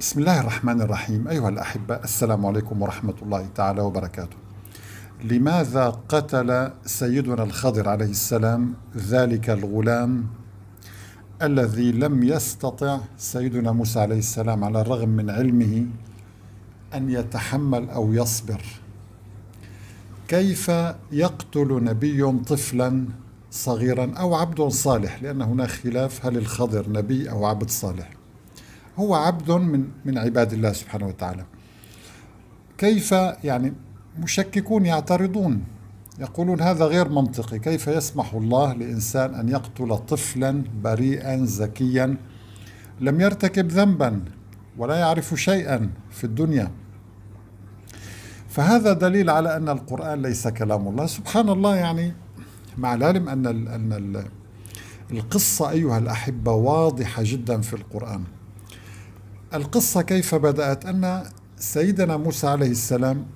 بسم الله الرحمن الرحيم أيها الأحبة السلام عليكم ورحمة الله تعالى وبركاته لماذا قتل سيدنا الخضر عليه السلام ذلك الغلام الذي لم يستطع سيدنا موسى عليه السلام على الرغم من علمه أن يتحمل أو يصبر كيف يقتل نبي طفلا صغيرا أو عبد صالح لأن هناك خلاف هل الخضر نبي أو عبد صالح هو عبد من من عباد الله سبحانه وتعالى كيف يعني مشككون يعترضون يقولون هذا غير منطقي كيف يسمح الله لإنسان أن يقتل طفلا بريئا زكيا لم يرتكب ذنبا ولا يعرف شيئا في الدنيا فهذا دليل على أن القرآن ليس كلام الله سبحان الله يعني مع العلم أن أن القصة أيها الأحبة واضحة جدا في القرآن القصة كيف بدأت أن سيدنا موسى عليه السلام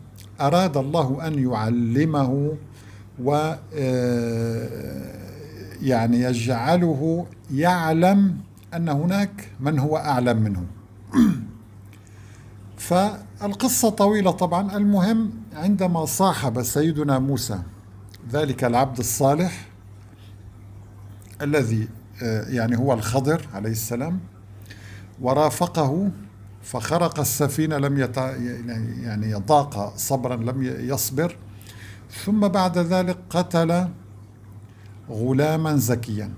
أراد الله أن يعلمه و آه، يعني يجعله يعلم أن هناك من هو أعلم منه فالقصة طويلة طبعا المهم عندما صاحب سيدنا موسى ذلك العبد الصالح الذي آه، يعني هو الخضر عليه السلام ورافقه فخرق السفينة لم يتع... يعني يضاق صبرا لم يصبر ثم بعد ذلك قتل غلاما زكيا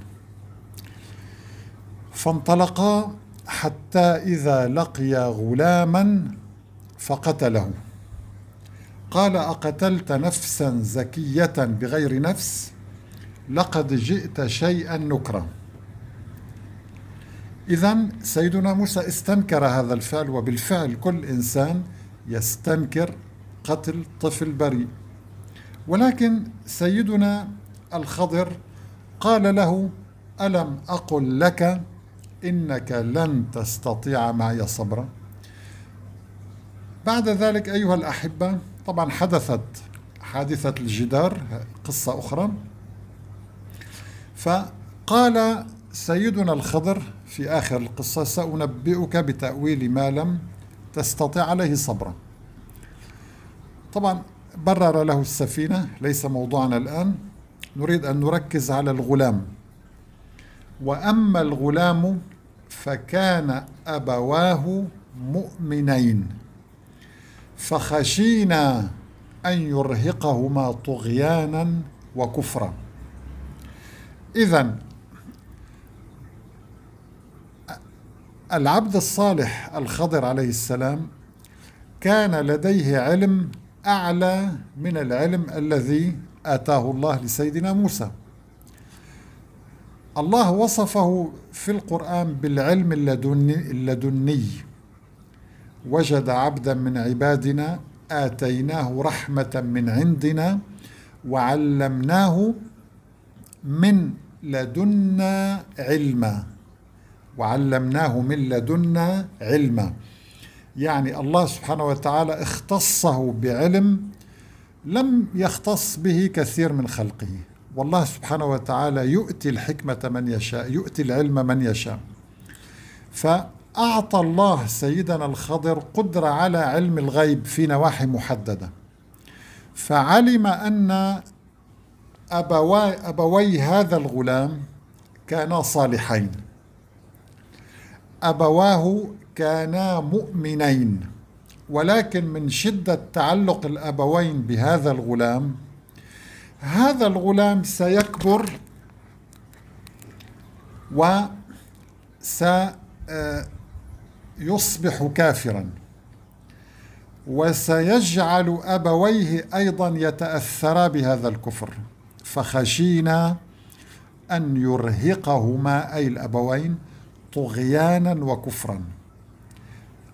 فانطلقا حتى إذا لقيا غلاما فقتله قال أقتلت نفسا زكية بغير نفس لقد جئت شيئا نكرا إذا سيدنا موسى استنكر هذا الفعل وبالفعل كل إنسان يستنكر قتل طفل بريء ولكن سيدنا الخضر قال له ألم أقل لك إنك لن تستطيع معي صبرا بعد ذلك أيها الأحبة طبعا حدثت حادثة الجدار قصة أخرى فقال سيدنا الخضر في آخر القصة سأنبئك بتأويل ما لم تستطع عليه صبرا طبعا برر له السفينة ليس موضوعنا الآن نريد أن نركز على الغلام وأما الغلام فكان أبواه مؤمنين فخشينا أن يرهقهما طغيانا وكفرا إذا العبد الصالح الخضر عليه السلام كان لديه علم أعلى من العلم الذي آتاه الله لسيدنا موسى الله وصفه في القرآن بالعلم اللدني, اللدني وجد عبدا من عبادنا آتيناه رحمة من عندنا وعلمناه من لدنا علما وعلمناه من لدنا علما يعني الله سبحانه وتعالى اختصه بعلم لم يختص به كثير من خلقه والله سبحانه وتعالى يؤتي الحكمة من يشاء يؤتي العلم من يشاء فأعطى الله سيدنا الخضر قدرة على علم الغيب في نواحي محددة فعلم أن أبوي, أبوي هذا الغلام كانا صالحين أبواه كانا مؤمنين ولكن من شدة تعلق الأبوين بهذا الغلام هذا الغلام سيكبر وسيصبح آه، كافرا وسيجعل أبويه أيضا يتأثرا بهذا الكفر فخشينا أن يرهقهما أي الأبوين طغيانا وكفرا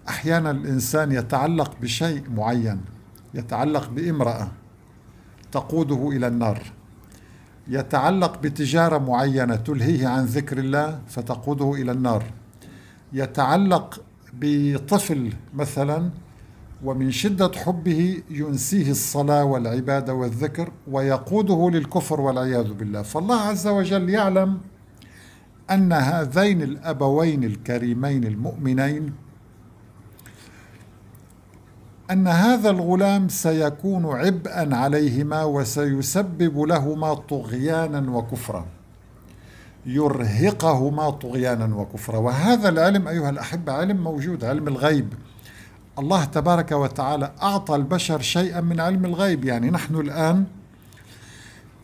احيانا الانسان يتعلق بشيء معين يتعلق بامراه تقوده الى النار يتعلق بتجاره معينه تلهيه عن ذكر الله فتقوده الى النار يتعلق بطفل مثلا ومن شده حبه ينسيه الصلاه والعباده والذكر ويقوده للكفر والعياذ بالله فالله عز وجل يعلم أن هذين الأبوين الكريمين المؤمنين أن هذا الغلام سيكون عبئا عليهما وسيسبب لهما طغيانا وكفرا يرهقهما طغيانا وكفرا وهذا العلم أيها الأحبة علم موجود علم الغيب الله تبارك وتعالى أعطى البشر شيئا من علم الغيب يعني نحن الآن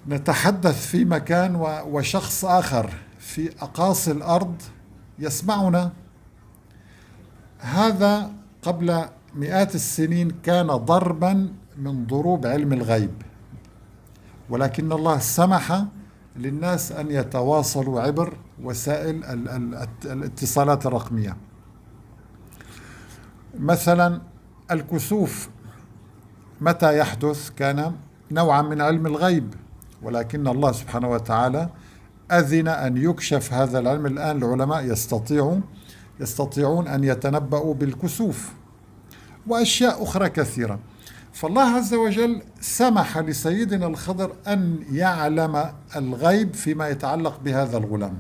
نتحدث في مكان وشخص آخر في أقاصي الأرض يسمعنا هذا قبل مئات السنين كان ضربا من ضروب علم الغيب ولكن الله سمح للناس أن يتواصلوا عبر وسائل الاتصالات الرقمية مثلا الكسوف متى يحدث كان نوعا من علم الغيب ولكن الله سبحانه وتعالى أذن أن يكشف هذا العلم الآن العلماء يستطيعون يستطيعون أن يتنبأوا بالكسوف وأشياء أخرى كثيرة فالله عز وجل سمح لسيدنا الخضر أن يعلم الغيب فيما يتعلق بهذا الغلام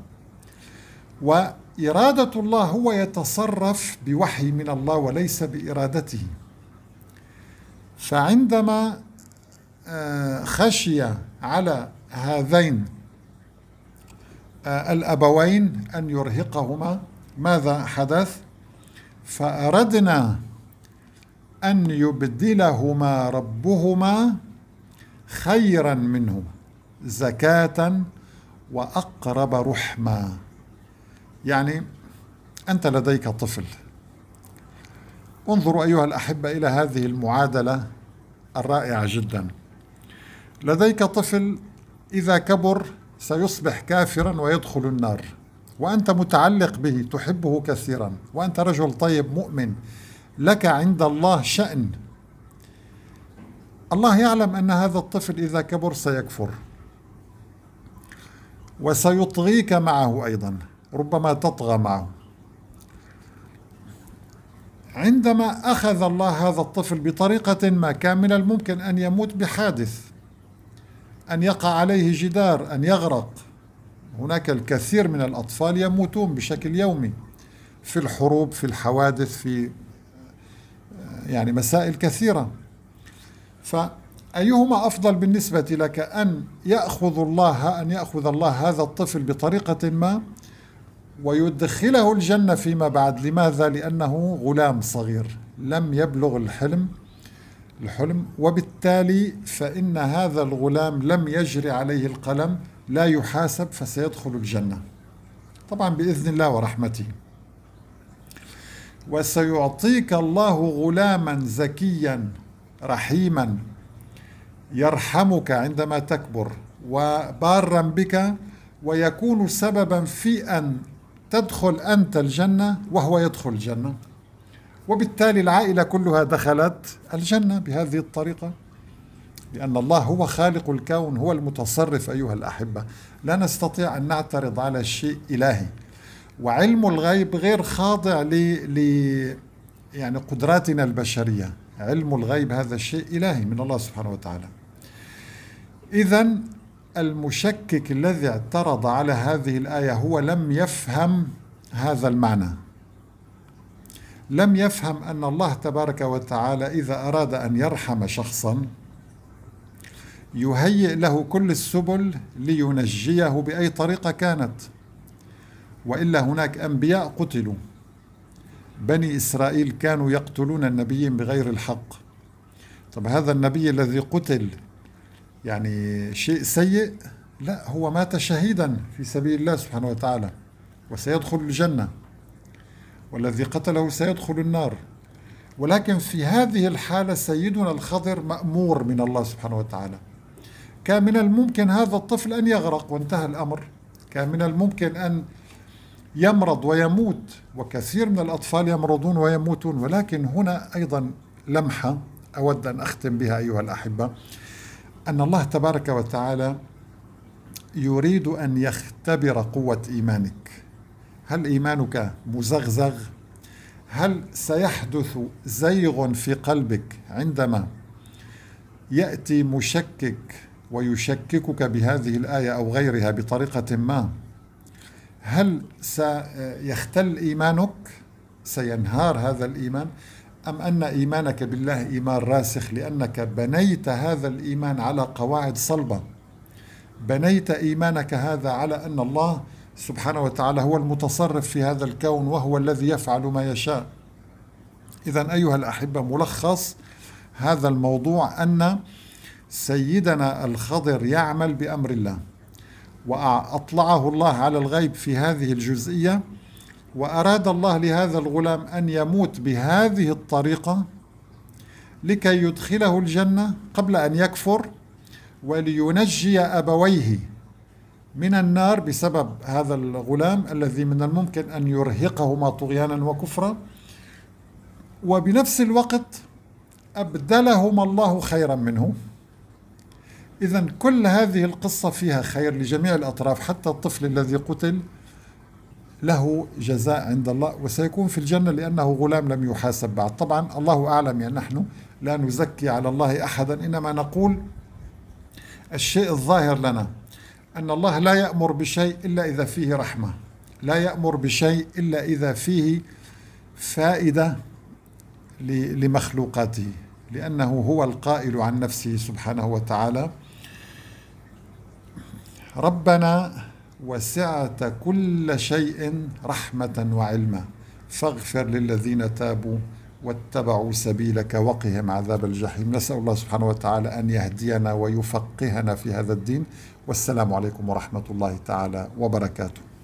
وإرادة الله هو يتصرف بوحي من الله وليس بإرادته فعندما آه، خشي على هذين آه، الأبوين أن يرهقهما ماذا حدث فأردنا أن يبدلهما ربهما خيرا منهما زكاة وأقرب رحما يعني أنت لديك طفل انظروا أيها الأحبة إلى هذه المعادلة الرائعة جدا لديك طفل إذا كبر سيصبح كافرا ويدخل النار وأنت متعلق به تحبه كثيرا وأنت رجل طيب مؤمن لك عند الله شأن الله يعلم أن هذا الطفل إذا كبر سيكفر وسيطغيك معه أيضا ربما تطغى معه عندما أخذ الله هذا الطفل بطريقة ما كان من الممكن أن يموت بحادث أن يقع عليه جدار أن يغرق هناك الكثير من الأطفال يموتون بشكل يومي في الحروب في الحوادث في يعني مسائل كثيرة فأيهما أفضل بالنسبة لك أن يأخذ الله أن يأخذ الله هذا الطفل بطريقة ما ويدخله الجنة فيما بعد لماذا؟ لأنه غلام صغير لم يبلغ الحلم الحلم وبالتالي فإن هذا الغلام لم يجري عليه القلم لا يحاسب فسيدخل الجنة طبعا بإذن الله ورحمته وسيعطيك الله غلاما زكيا رحيما يرحمك عندما تكبر وبارا بك ويكون سببا في أن تدخل أنت الجنة وهو يدخل الجنة وبالتالي العائلة كلها دخلت الجنة بهذه الطريقة لأن الله هو خالق الكون هو المتصرف أيها الأحبة لا نستطيع أن نعترض على شيء إلهي وعلم الغيب غير خاضع ل يعني قدراتنا البشرية علم الغيب هذا الشيء إلهي من الله سبحانه وتعالى إذا المشكك الذي اعترض على هذه الآية هو لم يفهم هذا المعنى لم يفهم أن الله تبارك وتعالى إذا أراد أن يرحم شخصا يهيئ له كل السبل لينجيه بأي طريقة كانت وإلا هناك أنبياء قتلوا بني إسرائيل كانوا يقتلون النبيين بغير الحق طب هذا النبي الذي قتل يعني شيء سيء لا هو مات شهيدا في سبيل الله سبحانه وتعالى وسيدخل الجنه والذي قتله سيدخل النار ولكن في هذه الحالة سيدنا الخضر مأمور من الله سبحانه وتعالى كان من الممكن هذا الطفل أن يغرق وانتهى الأمر كان من الممكن أن يمرض ويموت وكثير من الأطفال يمرضون ويموتون ولكن هنا أيضا لمحة أود أن أختم بها أيها الأحبة أن الله تبارك وتعالى يريد أن يختبر قوة إيمانك هل إيمانك مزغزغ؟ هل سيحدث زيغ في قلبك عندما يأتي مشكك ويشككك بهذه الآية أو غيرها بطريقة ما؟ هل سيختل إيمانك؟ سينهار هذا الإيمان؟ أم أن إيمانك بالله إيمان راسخ لأنك بنيت هذا الإيمان على قواعد صلبة بنيت إيمانك هذا على أن الله سبحانه وتعالى هو المتصرف في هذا الكون وهو الذي يفعل ما يشاء إذا أيها الأحبة ملخص هذا الموضوع أن سيدنا الخضر يعمل بأمر الله وأطلعه الله على الغيب في هذه الجزئية وأراد الله لهذا الغلام أن يموت بهذه الطريقة لكي يدخله الجنة قبل أن يكفر ولينجي أبويه من النار بسبب هذا الغلام الذي من الممكن أن يرهقهما طغيانا وكفرا وبنفس الوقت أبدلهما الله خيرا منه إذا كل هذه القصة فيها خير لجميع الأطراف حتى الطفل الذي قتل له جزاء عند الله وسيكون في الجنة لأنه غلام لم يحاسب بعد طبعا الله أعلم يعني نحن لا نزكي على الله أحدا إنما نقول الشيء الظاهر لنا أن الله لا يأمر بشيء إلا إذا فيه رحمة لا يأمر بشيء إلا إذا فيه فائدة لمخلوقاته لأنه هو القائل عن نفسه سبحانه وتعالى ربنا وسعت كل شيء رحمة وعلما فاغفر للذين تابوا واتبعوا سبيلك وقهم عذاب الجحيم نسأل الله سبحانه وتعالى أن يهدينا ويفقهنا في هذا الدين والسلام عليكم ورحمة الله تعالى وبركاته